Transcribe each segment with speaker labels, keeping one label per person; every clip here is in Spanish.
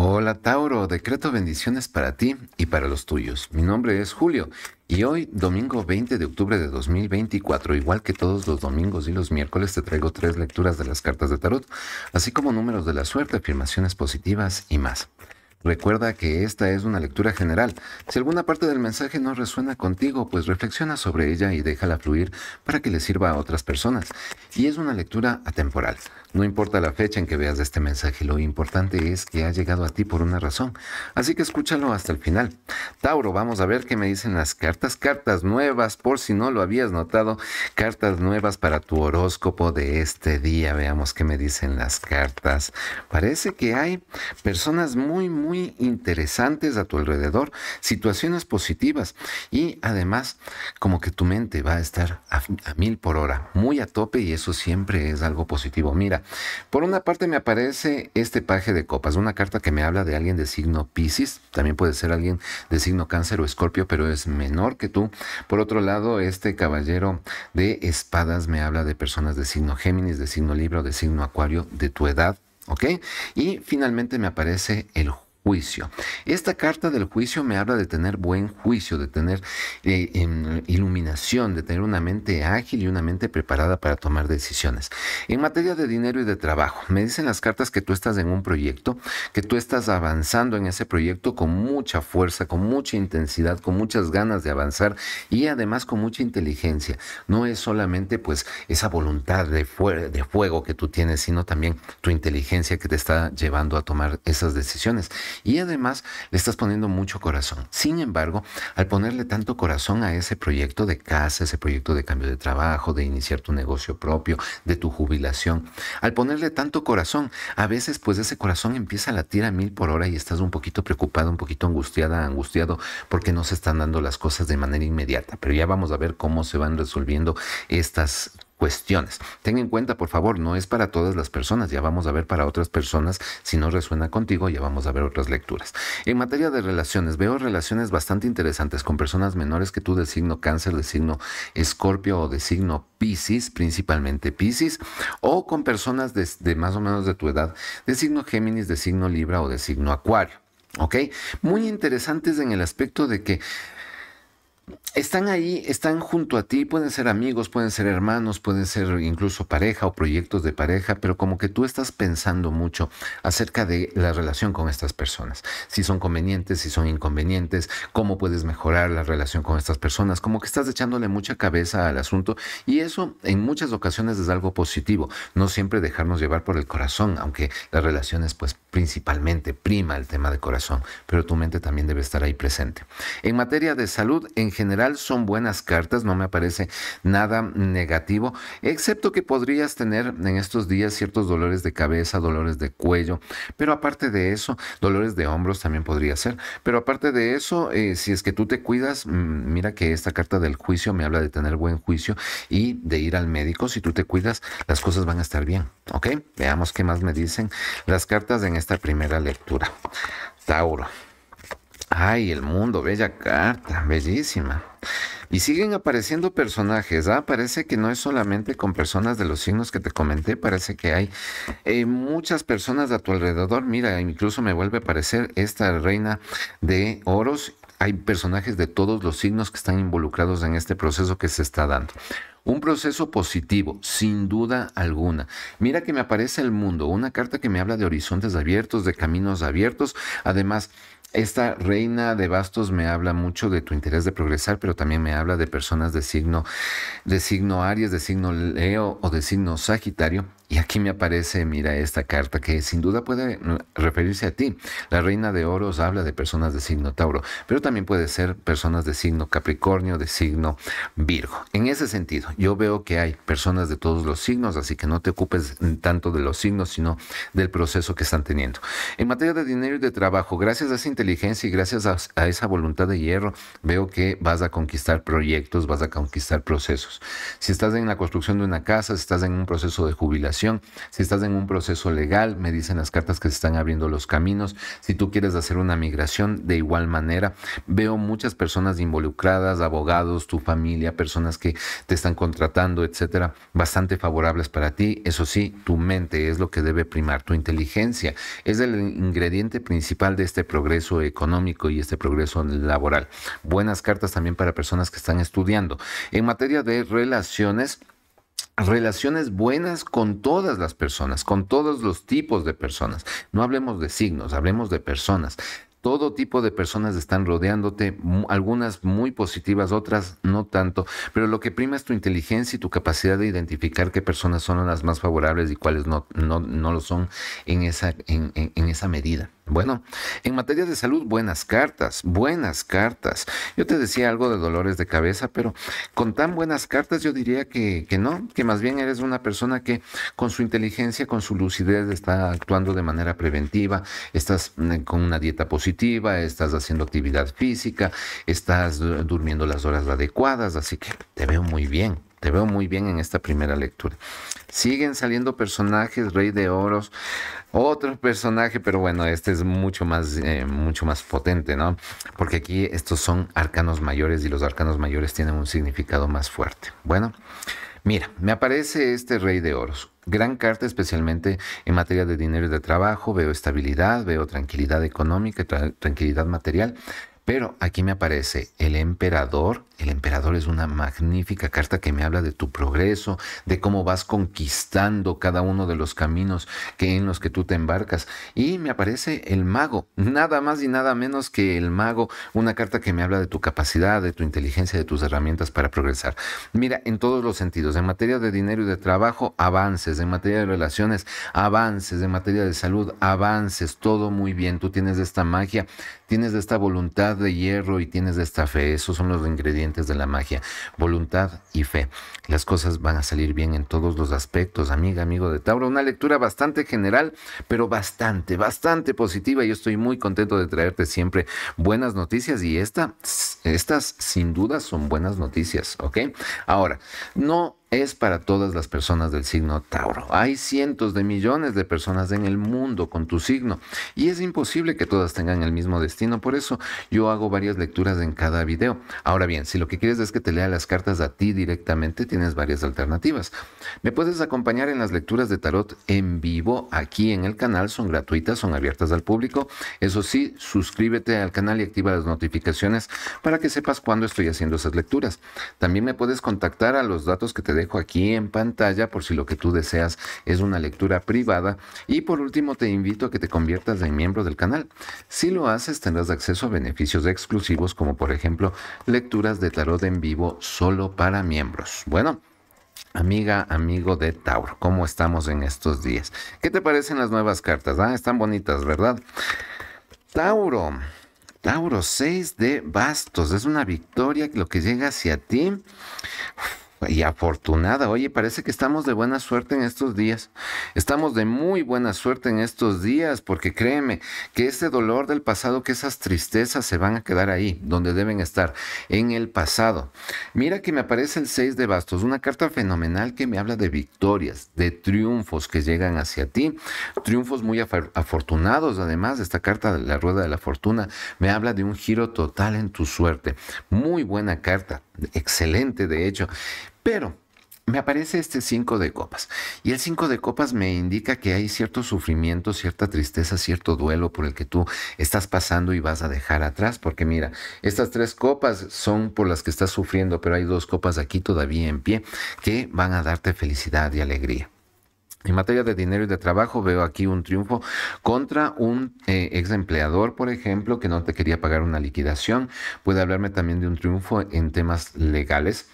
Speaker 1: Hola Tauro, decreto bendiciones para ti y para los tuyos. Mi nombre es Julio y hoy, domingo 20 de octubre de 2024, igual que todos los domingos y los miércoles, te traigo tres lecturas de las cartas de tarot, así como números de la suerte, afirmaciones positivas y más. Recuerda que esta es una lectura general. Si alguna parte del mensaje no resuena contigo, pues reflexiona sobre ella y déjala fluir para que le sirva a otras personas. Y es una lectura atemporal. No importa la fecha en que veas este mensaje, lo importante es que ha llegado a ti por una razón. Así que escúchalo hasta el final. Tauro, vamos a ver qué me dicen las cartas. Cartas nuevas, por si no lo habías notado, cartas nuevas para tu horóscopo de este día. Veamos qué me dicen las cartas. Parece que hay personas muy, muy muy interesantes a tu alrededor, situaciones positivas y además como que tu mente va a estar a, mil por hora, muy a tope y eso siempre es algo positivo. Mira, por una parte me aparece este paje de copas, una carta que me habla de alguien de signo Pisces, también puede ser alguien de signo Cáncer o Escorpio, pero es menor que tú. Por otro lado, este caballero de espadas me habla de personas de signo Géminis, de signo Libro, de signo Acuario, de tu edad, ¿ok? Y finalmente me aparece el juicio. Esta carta del juicio me habla de tener buen juicio, de tener eh, em, iluminación, de tener una mente ágil y una mente preparada para tomar decisiones. En materia de dinero y de trabajo, me dicen las cartas que tú estás en un proyecto, que tú estás avanzando en ese proyecto con mucha fuerza, con mucha intensidad, con muchas ganas de avanzar y además con mucha inteligencia. No es solamente pues esa voluntad de fuego que tú tienes, sino también tu inteligencia que te está llevando a tomar esas decisiones y además le estás poniendo mucho corazón. Sin embargo, al ponerle tanto corazón a ese proyecto de casa, ese proyecto de cambio de trabajo, de iniciar tu negocio propio, de tu jubilación, al ponerle tanto corazón, a veces pues ese corazón empieza a latir a mil por hora y estás un poquito preocupado, un poquito angustiada, angustiado porque no se están dando las cosas de manera inmediata. Pero ya vamos a ver cómo se van resolviendo estas cuestiones. Ten en cuenta, por favor, no es para todas las personas, ya vamos a ver para otras personas, si no resuena contigo, ya vamos a ver otras lecturas. En materia de relaciones, veo relaciones bastante interesantes con personas menores que tú de signo cáncer, de signo escorpio o de signo Pisces, principalmente piscis, o con personas de, más o menos de tu edad, de signo Géminis, de signo Libra o de signo Acuario. ¿Ok? Muy interesantes en el aspecto de que están ahí, están junto a ti, pueden ser amigos, pueden ser hermanos, pueden ser incluso pareja o proyectos de pareja, pero como que tú estás pensando mucho acerca de la relación con estas personas, si son convenientes, si son inconvenientes, cómo puedes mejorar la relación con estas personas, como que estás echándole mucha cabeza al asunto y eso en muchas ocasiones es algo positivo, no siempre dejarnos llevar por el corazón, aunque las relaciones pues principalmente prima el tema de corazón, pero tu mente también debe estar ahí presente. En materia de salud, en general son buenas cartas, no me aparece nada negativo, excepto que podrías tener en estos días ciertos dolores de cabeza, dolores de cuello, pero aparte de eso, dolores de hombros también podría ser, pero aparte de eso, eh, si es que tú te cuidas, mm, mira que esta carta del juicio me habla de tener buen juicio y de ir al médico, si tú te cuidas, las cosas van a estar bien, ¿ok? Veamos qué más me dicen las cartas en esta primera lectura. Tauro. Ay, el mundo, bella carta, bellísima. Y siguen apareciendo personajes, ¿ah? Parece que no es solamente con personas de los signos que te comenté, parece que hay eh, muchas personas a tu alrededor. Mira, incluso me vuelve a aparecer esta reina de oros. Hay personajes de todos los signos que están involucrados en este proceso que se está dando. Un proceso positivo, sin duda alguna. Mira que me aparece el mundo, una carta que me habla de horizontes abiertos, de caminos abiertos. Además, esta reina de bastos me habla mucho de tu interés de progresar, pero también me habla de personas de signo, de signo Aries, de signo Leo o de signo Sagitario y aquí me aparece, mira, esta carta que sin duda puede mm, referirse a ti. La reina de oros habla de personas de signo Tauro, pero también puede ser personas de signo Capricornio, de signo Virgo. En ese sentido, yo veo que hay personas de todos los signos, así que no te ocupes tanto de los signos, sino del proceso que están teniendo. En materia de dinero y de trabajo, gracias a esa inteligencia y gracias a, esa voluntad de hierro, veo que vas a conquistar proyectos, vas a conquistar procesos. Si estás en la construcción de una casa, si estás en un proceso de jubilación, si estás en un proceso legal, me dicen las cartas que se están abriendo los caminos, si tú quieres hacer una migración, de igual manera, veo muchas personas involucradas, abogados, tu familia, personas que te están contratando, etcétera, bastante favorables para ti. Eso sí, tu mente es lo que debe primar, tu inteligencia es el ingrediente principal de este progreso económico y este progreso laboral. Buenas cartas también para personas que están estudiando. En materia de relaciones, relaciones buenas con todas las personas, con todos los tipos de personas. No hablemos de signos, hablemos de personas. Todo tipo de personas están rodeándote, algunas muy positivas, otras no tanto, pero lo que prima es tu inteligencia y tu capacidad de identificar qué personas son las más favorables y cuáles no, lo son en esa, en esa medida. Bueno, en materia de salud, buenas cartas, buenas cartas. Yo te decía algo de dolores de cabeza, pero con tan buenas cartas yo diría que, no, que más bien eres una persona que con su inteligencia, con su lucidez está actuando de manera preventiva, estás mm, con una dieta positiva, estás haciendo actividad física, estás durmiendo las horas adecuadas, así que te veo muy bien, te veo muy bien en esta primera lectura. Siguen saliendo personajes, Rey de Oros, otro personaje, pero bueno, este es mucho más, eh, mucho más potente, ¿no? Porque aquí estos son arcanos mayores y los arcanos mayores tienen un significado más fuerte. Bueno, mira, me aparece este Rey de Oros. Gran carta, especialmente en materia de dinero y de trabajo. Veo estabilidad, veo tranquilidad económica, tranquilidad material, pero aquí me aparece el emperador. El emperador es una magnífica carta que me habla de tu progreso, de cómo vas conquistando cada uno de los caminos que en los que tú te embarcas. Y me aparece el mago, nada más y nada menos que el mago, una carta que me habla de tu capacidad, de tu inteligencia, de tus herramientas para progresar. Mira, en todos los sentidos, en materia de dinero y de trabajo, avances, en materia de relaciones, avances, en materia de salud, avances, todo muy bien. Tú tienes esta magia, tienes de esta voluntad de hierro y tienes esta fe. Esos son los ingredientes de la magia. Voluntad y fe. Las cosas van a salir bien en todos los aspectos, amiga, amigo de Tauro. Una lectura bastante general, pero bastante, bastante positiva. Yo estoy muy contento de traerte siempre buenas noticias y esta, estas sin duda son buenas noticias, ¿ok? Ahora, no es para todas las personas del signo Tauro. Hay cientos de millones de personas en el mundo con tu signo y es imposible que todas tengan el mismo destino. Por eso yo hago varias lecturas en cada video. Ahora bien, si lo que quieres es que te lea las cartas a ti directamente, tienes varias alternativas. Me puedes acompañar en las lecturas de tarot en vivo aquí en el canal. Son gratuitas, son abiertas al público. Eso sí, suscríbete al canal y activa las notificaciones para que sepas cuándo estoy haciendo esas lecturas. También me puedes contactar a los datos que te dejo aquí en pantalla por si lo que tú deseas es una lectura privada. Y por último, te invito a que te conviertas en miembro del canal. Si lo haces, tendrás acceso a beneficios exclusivos como por ejemplo lecturas de tarot en vivo solo para miembros. Bueno. Amiga, amigo de Tauro, ¿cómo estamos en estos días? ¿Qué te parecen las nuevas cartas? Ah, están bonitas, ¿verdad? Tauro, Tauro 6 de bastos, es una victoria lo que llega hacia ti y afortunada. Oye, parece que estamos de buena suerte en estos días. Estamos de muy buena suerte en estos días, porque créeme que ese dolor del pasado, que esas tristezas se van a quedar ahí, donde deben estar, en el pasado. Mira que me aparece el 6 de bastos, una carta fenomenal que me habla de victorias, de triunfos que llegan hacia ti, triunfos muy afortunados. Además, esta carta de la rueda de la fortuna me habla de un giro total en tu suerte. Muy buena carta excelente de hecho, pero me aparece este 5 de copas. Y el 5 de copas me indica que hay cierto sufrimiento, cierta tristeza, cierto duelo por el que tú estás pasando y vas a dejar atrás. Porque mira, estas tres copas son por las que estás sufriendo, pero hay dos copas aquí todavía en pie que van a darte felicidad y alegría. En materia de dinero y de trabajo veo aquí un triunfo contra un exempleador, eh, ex empleador, por ejemplo, que no te quería pagar una liquidación. Puede hablarme también de un triunfo en temas legales.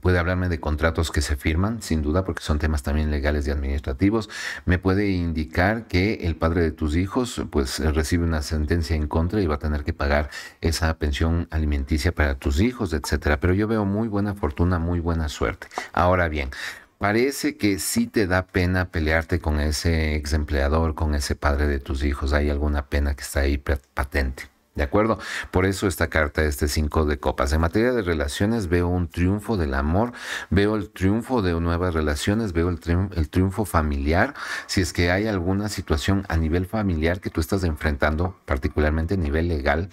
Speaker 1: Puede hablarme de contratos que se firman, sin duda, porque son temas también legales y administrativos. Me puede indicar que el padre de tus hijos pues recibe una sentencia en contra y va a tener que pagar esa pensión alimenticia para tus hijos, etcétera. Pero yo veo muy buena fortuna, muy buena suerte. Ahora bien, Parece que sí te da pena pelearte con ese ex empleador, con ese padre de tus hijos. Hay alguna pena que está ahí patente. ¿De acuerdo? Por eso esta carta, este 5 de copas. En materia de relaciones veo un triunfo del amor, veo el triunfo de nuevas relaciones, veo el, el triunfo familiar. Si es que hay alguna situación a nivel familiar que tú estás enfrentando, particularmente a nivel legal,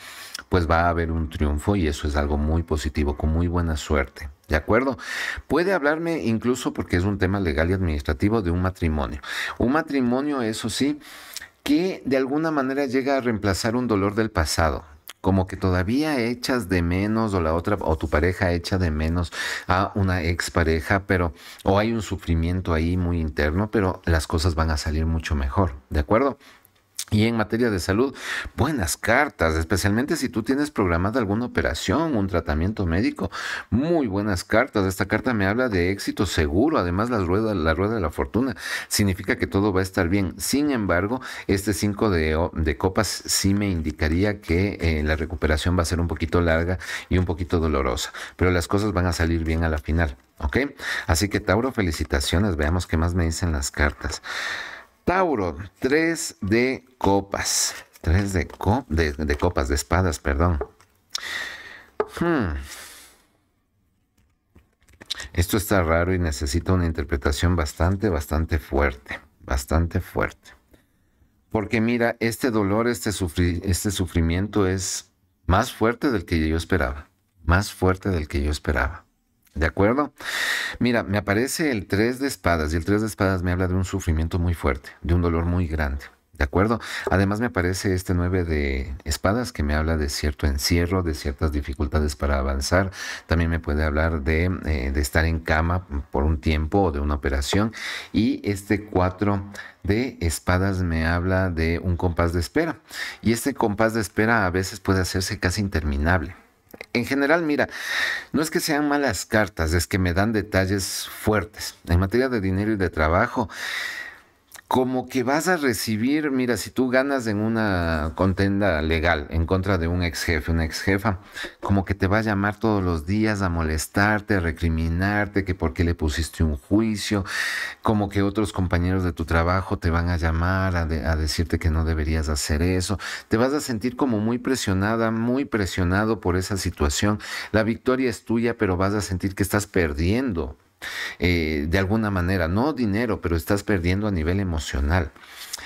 Speaker 1: pues va a haber un triunfo y eso es algo muy positivo, con muy buena suerte. ¿De acuerdo? Puede hablarme incluso porque es un tema legal y administrativo de un matrimonio. Un matrimonio, eso sí, que de alguna manera llega a reemplazar un dolor del pasado, como que todavía echas de menos o la otra o tu pareja echa de menos a una expareja, pero o hay un sufrimiento ahí muy interno, pero las cosas van a salir mucho mejor, ¿de acuerdo? Y en materia de salud, buenas cartas, especialmente si tú tienes programada alguna operación, un tratamiento médico, muy buenas cartas. Esta carta me habla de éxito seguro, además la rueda, de la fortuna, significa que todo va a estar bien. Sin embargo, este 5 de, copas sí me indicaría que eh, la recuperación va a ser un poquito larga y un poquito dolorosa, pero las cosas van a salir bien a la final, ¿ok? Así que Tauro, felicitaciones, veamos qué más me dicen las cartas. Tauro, tres de copas. tres de, copas, de espadas, perdón. Hmm. Esto está raro y necesita una interpretación bastante, bastante fuerte. Bastante fuerte. Porque mira, este dolor, este, este sufrimiento es más fuerte del que yo esperaba. Más fuerte del que yo esperaba. ¿De acuerdo? Mira, me aparece el 3 de espadas y el tres de espadas me habla de un sufrimiento muy fuerte, de un dolor muy grande. ¿De acuerdo? Además me aparece este 9 de espadas que me habla de cierto encierro, de ciertas dificultades para avanzar. También me puede hablar de, eh, estar en cama por un tiempo o de una operación. Y este 4 de espadas me habla de un compás de espera. Y este compás de espera a veces puede hacerse casi interminable en general, mira, no es que sean malas cartas, es que me dan detalles fuertes. En materia de dinero y de trabajo, como que vas a recibir, mira, si tú ganas en una contienda legal en contra de un ex jefe, una ex jefa, como que te va a llamar todos los días a molestarte, a recriminarte, que por qué le pusiste un juicio, como que otros compañeros de tu trabajo te van a llamar a, a decirte que no deberías hacer eso, te vas a sentir como muy presionada, muy presionado por esa situación, la victoria es tuya, pero vas a sentir que estás perdiendo eh, de alguna manera, no dinero, pero estás perdiendo a nivel emocional.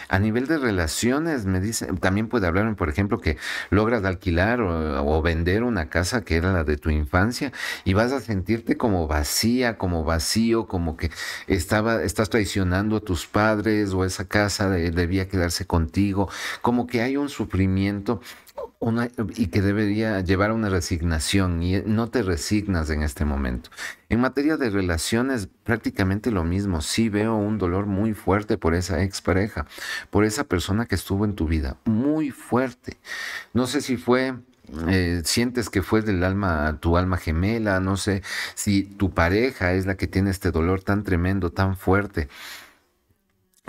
Speaker 1: A nivel de relaciones, me dice, también puede hablarme, por ejemplo, que logras alquilar o, vender una casa que era la de tu infancia y vas a sentirte como vacía, como vacío, como que estaba, estás traicionando a tus padres o esa casa debía quedarse contigo, como que hay un sufrimiento y que debería llevar a una resignación y eh, no te resignas en este momento. En materia de relaciones, prácticamente lo mismo. Sí veo un dolor muy fuerte por esa expareja, por esa persona que estuvo en tu vida, muy fuerte. No sé si fue... Eh, sientes que fue del alma tu alma gemela, no sé si tu pareja es la que tiene este dolor tan tremendo, tan fuerte.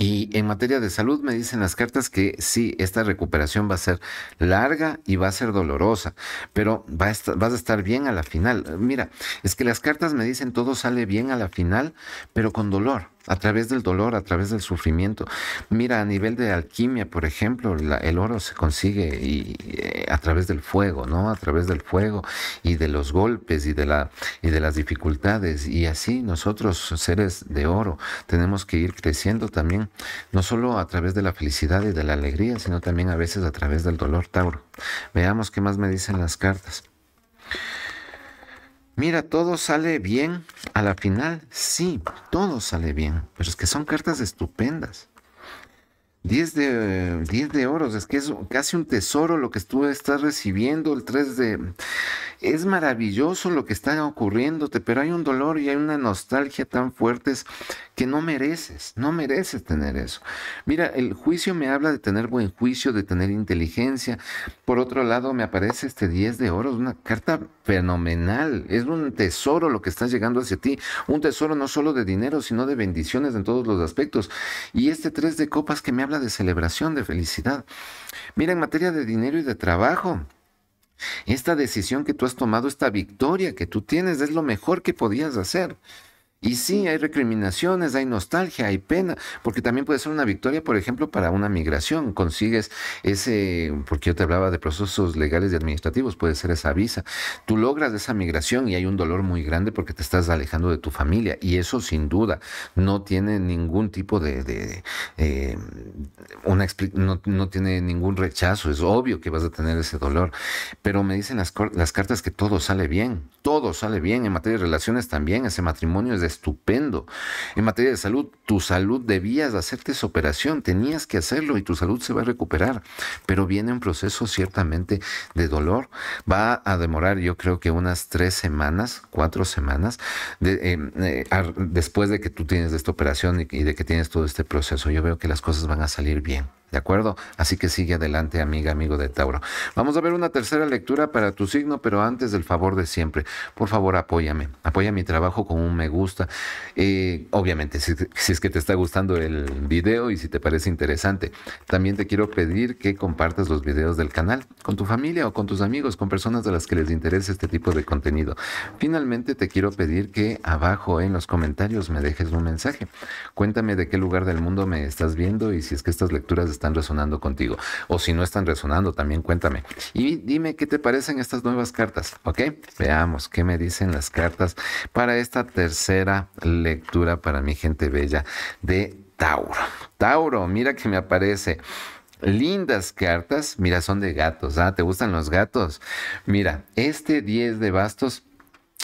Speaker 1: Y en materia de salud me dicen las cartas que sí, esta recuperación va a ser larga y va a ser dolorosa, pero vas a estar bien a la final. Mira, es que las cartas me dicen todo sale bien a la final, pero con dolor a través del dolor, a través del sufrimiento. Mira, a nivel de alquimia, por ejemplo, el oro se consigue eh, a través del fuego, ¿no? A través del fuego y de los golpes y de, la, y de las dificultades. Y así nosotros, seres de oro, tenemos que ir creciendo también, no solo a través de la felicidad y de la alegría, sino también a veces a través del dolor, Tauro. Veamos qué más me dicen las cartas mira, todo sale bien a la final. Sí, todo sale bien, pero es que son cartas estupendas. 10 de, 10 de oros, es que es casi un tesoro lo que tú estás recibiendo, el 3 de... Es maravilloso lo que está ocurriéndote, pero hay un dolor y hay una nostalgia tan fuertes que no mereces, no mereces tener eso. Mira, el juicio me habla de tener buen juicio, de tener inteligencia. Por otro lado, me aparece este 10 de oros, una carta fenomenal, es un tesoro lo que está llegando hacia ti, un tesoro no solo de dinero, sino de bendiciones en todos los aspectos. Y este 3 de copas que me ha de celebración, de felicidad. Mira, en materia de dinero y de trabajo, esta decisión que tú has tomado, esta victoria que tú tienes, es lo mejor que podías hacer. Y sí, hay recriminaciones, hay nostalgia, hay pena, porque también puede ser una victoria, por ejemplo, para una migración. Consigues ese, porque yo te hablaba de procesos legales y administrativos, puede ser esa visa. Tú logras esa migración y hay un dolor muy grande porque te estás alejando de tu familia. Y eso sin duda no tiene ningún tipo de, eh, una no, tiene ningún rechazo. Es obvio que vas a tener ese dolor. Pero me dicen las, las cartas que todo sale bien, todo sale bien en materia de relaciones también, ese matrimonio es de estupendo. En materia de salud, tu salud debías hacerte esa operación, tenías que hacerlo y tu salud se va a recuperar, pero viene un proceso ciertamente de dolor. Va a demorar yo creo que unas tres semanas, cuatro semanas, eh, eh, después de que tú tienes esta operación y de que tienes todo este proceso. Yo veo que las cosas van a salir bien. ¿De acuerdo? Así que sigue adelante, amiga, amigo de Tauro. Vamos a ver una tercera lectura para tu signo, pero antes del favor de siempre. Por favor, apóyame. Apoya mi trabajo con un me gusta. Eh, obviamente, si, si, es que te está gustando el video y si te parece interesante. También te quiero pedir que compartas los videos del canal con tu familia o con tus amigos, con personas a las que les interese este tipo de contenido. Finalmente, te quiero pedir que abajo en los comentarios me dejes un mensaje. Cuéntame de qué lugar del mundo me estás viendo y si es que estas lecturas están resonando contigo. O si no están resonando, también cuéntame. Y dime qué te parecen estas nuevas cartas, ¿ok? Veamos qué me dicen las cartas para esta tercera lectura para mi gente bella de Tauro. Tauro, mira que me aparece lindas cartas. Mira, son de gatos. ¿ah? ¿Te gustan los gatos? Mira, este 10 de bastos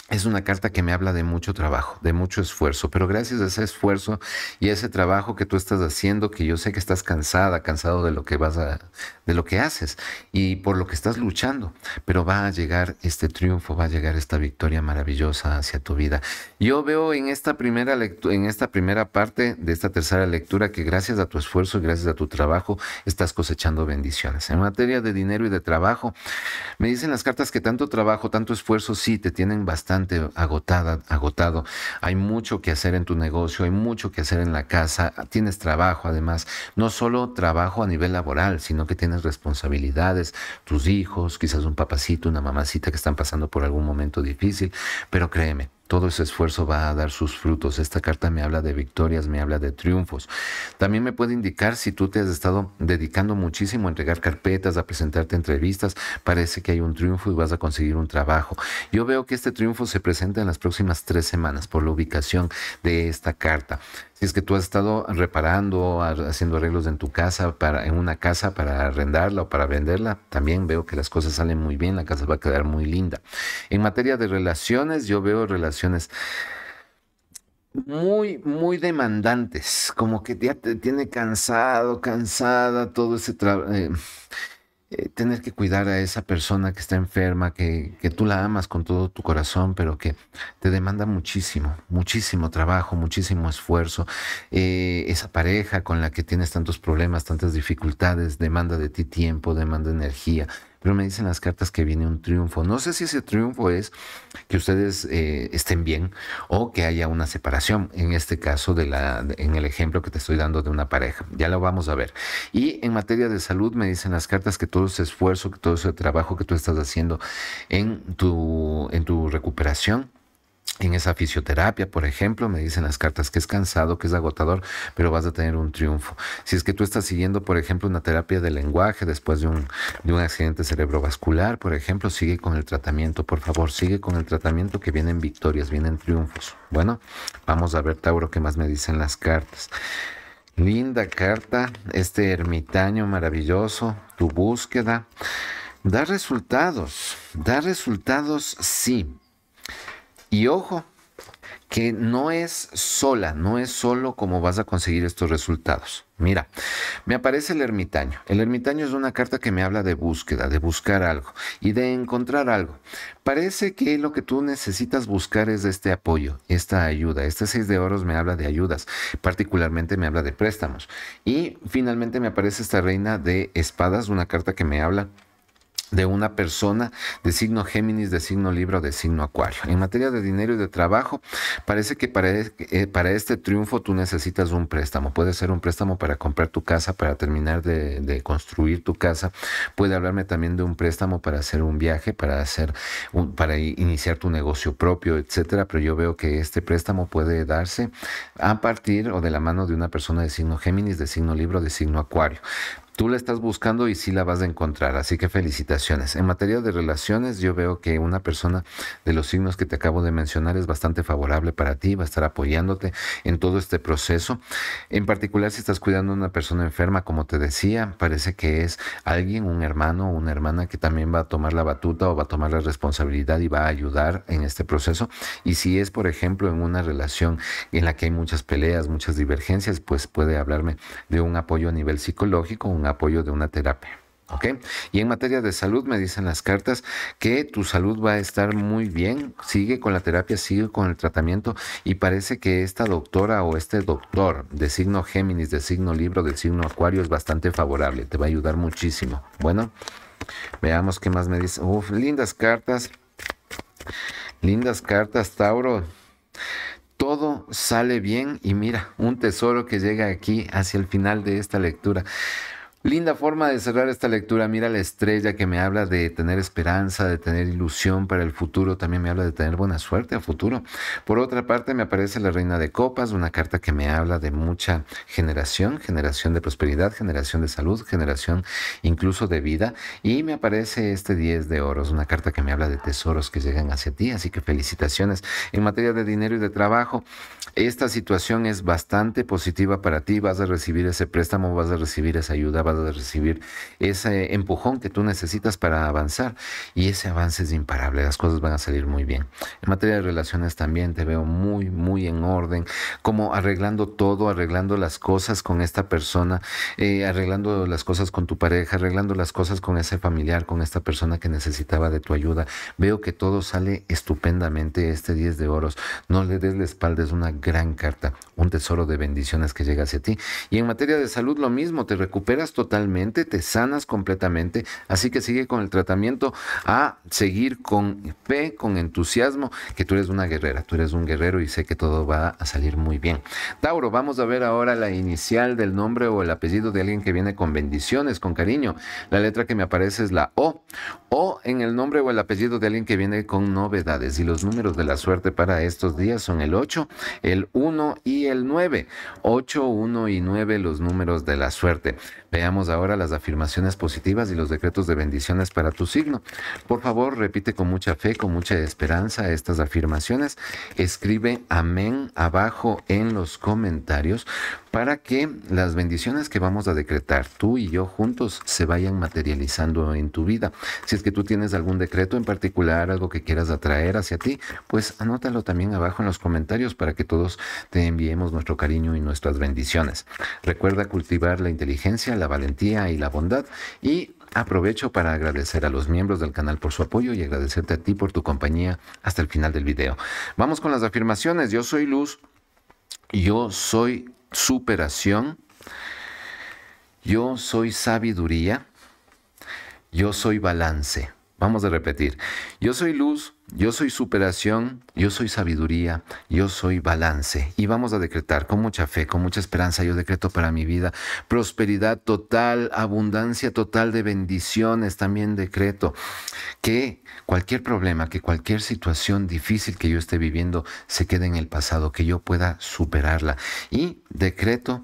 Speaker 1: es una carta que me habla de mucho trabajo, de mucho esfuerzo, pero gracias a ese esfuerzo y a ese trabajo que tú estás haciendo, que yo sé que estás cansada, cansado de lo que vas de lo que haces y por lo que estás luchando, pero va a llegar este triunfo, va a llegar esta victoria maravillosa hacia tu vida. Yo veo en esta primera en esta primera parte de esta tercera lectura que gracias a tu esfuerzo y gracias a tu trabajo estás cosechando bendiciones. En materia de dinero y de trabajo, me dicen las cartas que tanto trabajo, tanto esfuerzo sí te tienen bastante agotada, agotado. Hay mucho que hacer en tu negocio, hay mucho que hacer en la casa, tienes trabajo además, no solo trabajo a nivel laboral, sino que tienes responsabilidades, tus hijos, quizás un papacito, una mamacita que están pasando por algún momento difícil, pero créeme, todo ese esfuerzo va a dar sus frutos. Esta carta me habla de victorias, me habla de triunfos. También me puede indicar si tú te has estado dedicando muchísimo a entregar carpetas, a presentarte entrevistas, parece que hay un triunfo y vas a conseguir un trabajo. Yo veo que este triunfo se presenta en las próximas tres semanas por la ubicación de esta carta. Si es que tú has estado reparando, haciendo arreglos en tu casa, para, en una casa para arrendarla o para venderla, también veo que las cosas salen muy bien, la casa va a quedar muy linda. En materia de relaciones, yo veo relaciones muy, muy demandantes, como que ya te tiene cansado, cansada, todo ese trabajo. Eh, eh, tener que cuidar a esa persona que está enferma, que, que, tú la amas con todo tu corazón, pero que te demanda muchísimo, muchísimo trabajo, muchísimo esfuerzo. Eh, esa pareja con la que tienes tantos problemas, tantas dificultades, demanda de ti tiempo, demanda energía, pero me dicen las cartas que viene un triunfo. No sé si ese triunfo es que ustedes eh, estén bien o que haya una separación, en este caso, de la, en el ejemplo que te estoy dando de una pareja. Ya lo vamos a ver. Y en materia de salud, me dicen las cartas que todo ese esfuerzo, que todo ese trabajo que tú estás haciendo en tu, en tu recuperación, en esa fisioterapia, por ejemplo, me dicen las cartas que es cansado, que es agotador, pero vas a tener un triunfo. Si es que tú estás siguiendo, por ejemplo, una terapia de lenguaje después de un, accidente cerebrovascular, por ejemplo, sigue con el tratamiento, por favor, sigue con el tratamiento que vienen victorias, vienen triunfos. Bueno, vamos a ver, Tauro, qué más me dicen las cartas. Linda carta, este ermitaño maravilloso, tu búsqueda. Da resultados, da resultados, sí y ojo, que no es sola, no es solo cómo vas a conseguir estos resultados. Mira, me aparece el ermitaño. El ermitaño es una carta que me habla de búsqueda, de buscar algo y de encontrar algo. Parece que lo que tú necesitas buscar es este apoyo, esta ayuda. Este seis de oros me habla de ayudas, particularmente me habla de préstamos. Y finalmente me aparece esta reina de espadas, una carta que me habla de una persona de signo Géminis, de signo Libro, de signo Acuario. En materia de dinero y de trabajo, parece que e-, eh, para, este triunfo tú necesitas un préstamo. Puede ser un préstamo para comprar tu casa, para terminar de, construir tu casa. Puede hablarme también de un préstamo para hacer un viaje, para, hacer para iniciar tu negocio propio, etcétera. Pero yo veo que este préstamo puede darse a partir o de la mano de una persona de signo Géminis, de signo Libro, de signo Acuario. Tú la estás buscando y sí la vas a encontrar, así que felicitaciones. En materia de relaciones, yo veo que una persona de los signos que te acabo de mencionar es bastante favorable para ti, va a estar apoyándote en todo este proceso. En particular, si estás cuidando a una persona enferma, como te decía, parece que es alguien, un hermano o una hermana que también va a tomar la batuta o va a tomar la responsabilidad y va a ayudar en este proceso. Y si es, por ejemplo, en una relación en la que hay muchas peleas, muchas divergencias, pues puede hablarme de un apoyo a nivel psicológico, un apoyo de una terapia. ¿ok? Y en materia de salud, me dicen las cartas que tu salud va a estar muy bien, sigue con la terapia, sigue con el tratamiento y parece que esta doctora o este doctor de signo Géminis, de signo Libro, de signo Acuario es bastante favorable, te va a ayudar muchísimo. Bueno, veamos qué más me dice. Uf, lindas cartas, lindas cartas, Tauro todo sale bien y mira, un tesoro que llega aquí hacia el final de esta lectura. Linda forma de cerrar esta lectura. Mira la estrella que me habla de tener esperanza, de tener ilusión para el futuro. También me habla de tener buena suerte a futuro. Por otra parte, me aparece la Reina de Copas, una carta que me habla de mucha generación, generación de prosperidad, generación de salud, generación incluso de vida. Y me aparece este 10 de oros, una carta que me habla de tesoros que llegan hacia ti. Así que felicitaciones. En materia de dinero y de trabajo, esta situación es bastante positiva para ti. Vas a recibir ese préstamo, vas a recibir esa ayuda de recibir ese empujón que tú necesitas para avanzar y ese avance es imparable, las cosas van a salir muy bien. En materia de relaciones también te veo muy, muy en orden, como arreglando todo, arreglando las cosas con esta persona, eh, arreglando las cosas con tu pareja, arreglando las cosas con ese familiar, con esta persona que necesitaba de tu ayuda. Veo que todo sale estupendamente este 10 de oros. No le des la espalda, es una gran carta, un tesoro de bendiciones que llega hacia ti. Y en materia de salud lo mismo, te recuperas totalmente, te sanas completamente, así que sigue con el tratamiento a seguir con fe, con entusiasmo, que tú eres una guerrera, tú eres un guerrero y sé que todo va a salir muy bien. Tauro, vamos a ver ahora la inicial del nombre o el apellido de alguien que viene con bendiciones, con cariño. La letra que me aparece es la O. O en el nombre o el apellido de alguien que viene con novedades. Y los números de la suerte para estos días son el 8, el 1 y el 9. 8, 1 y 9 los números de la suerte. Veamos ahora las afirmaciones positivas y los decretos de bendiciones para tu signo. Por favor, repite con mucha fe, con mucha esperanza estas afirmaciones. Escribe amén abajo en los comentarios para que las bendiciones que vamos a decretar tú y yo juntos se vayan materializando en tu vida. Si es que tú tienes algún decreto en particular, algo que quieras atraer hacia ti, pues anótalo también abajo en los comentarios para que todos te enviemos nuestro cariño y nuestras bendiciones. Recuerda cultivar la inteligencia, la valentía y la bondad y Aprovecho para agradecer a los miembros del canal por su apoyo y agradecerte a ti por tu compañía hasta el final del video. Vamos con las afirmaciones. Yo soy luz, yo soy superación, yo soy sabiduría, yo soy balance. Vamos a repetir, yo soy luz, yo soy superación, yo soy sabiduría, yo soy balance. Y vamos a decretar con mucha fe, con mucha esperanza, yo decreto para mi vida prosperidad total, abundancia total de bendiciones, también decreto que cualquier problema, que cualquier situación difícil que yo esté viviendo se quede en el pasado, que yo pueda superarla. Y decreto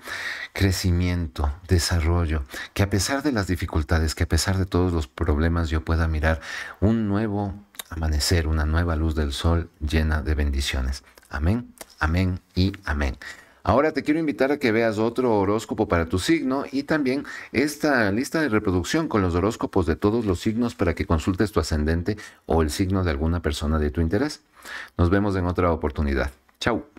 Speaker 1: crecimiento, desarrollo, que a pesar de las dificultades, que a pesar de todos los problemas yo pueda mirar un nuevo amanecer, una nueva luz del sol llena de bendiciones. Amén, amén y amén. Ahora te quiero invitar a que veas otro horóscopo para tu signo y también esta lista de reproducción con los horóscopos de todos los signos para que consultes tu ascendente o el signo de alguna persona de tu interés. Nos vemos en otra oportunidad. Chau.